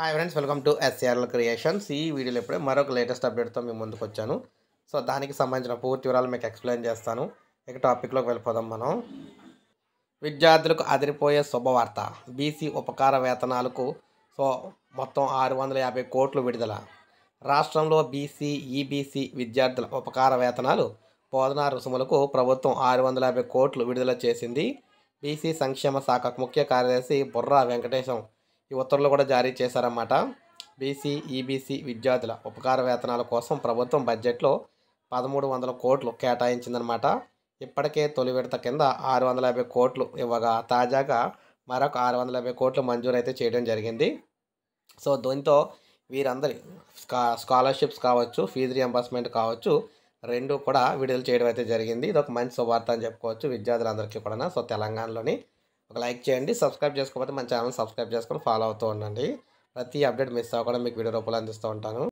hi friends welcome to SRL creations ఈ వీడియోలో ఇప్పుడే మరొక లేటెస్ట్ అప్డేట్తో మేము ముందుకు వచ్చాను సో దానికి సంబంధించిన పూర్తి వివరాలు మీకు ఎక్స్ప్లెయిన్ చేస్తాను ఇక టాపిక్లోకి వెళ్ళిపోదాం మనం విద్యార్థులకు అదిరిపోయే శుభవార్త బీసీ ఉపకార వేతనాలకు సో మొత్తం ఆరు వందల యాభై కోట్లు విడుదల రాష్ట్రంలో బీసీ ఈబీసీ e విద్యార్థుల ఉపకార వేతనాలు బోధనా రుసుములకు ప్రభుత్వం ఆరు వందల యాభై కోట్లు విడుదల చేసింది బీసీ సంక్షేమ శాఖ ముఖ్య కార్యదర్శి బుర్రా వెంకటేశం ఈ ఉత్తర్వులు కూడా జారీ చేశారన్నమాట బీసీ ఈబీసీ e విద్యార్థుల ఉపకార వేతనాల కోసం ప్రభుత్వం బడ్జెట్లో పదమూడు వందల కోట్లు కేటాయించిందనమాట ఇప్పటికే తొలి విడత కింద ఆరు వందల యాభై కోట్లు ఇవ్వగా తాజాగా మరొక ఆరు వందల యాభై కోట్లు మంజూరు అయితే చేయడం జరిగింది సో దీంతో వీరందరి స్కా స్కాలర్షిప్స్ కావచ్చు ఫీజు రియంబర్స్మెంట్ కావచ్చు రెండు కూడా విడుదల చేయడం అయితే జరిగింది ఇది ఒక మంచి శుభార్త అని చెప్పుకోవచ్చు విద్యార్థులందరికీ కూడా సో తెలంగాణలోని ఒక లైక్ చేయండి సబ్స్క్రైబ్ చేసుకోకపోతే మన ఛానల్ సబ్స్క్రైబ్ చేసుకొని ఫాలో అవుతూ ఉండండి ప్రతి అప్డేట్ మిస్ అవ్వకుండా మీకు వీడియో రూపంలో అందిస్తూ ఉంటాను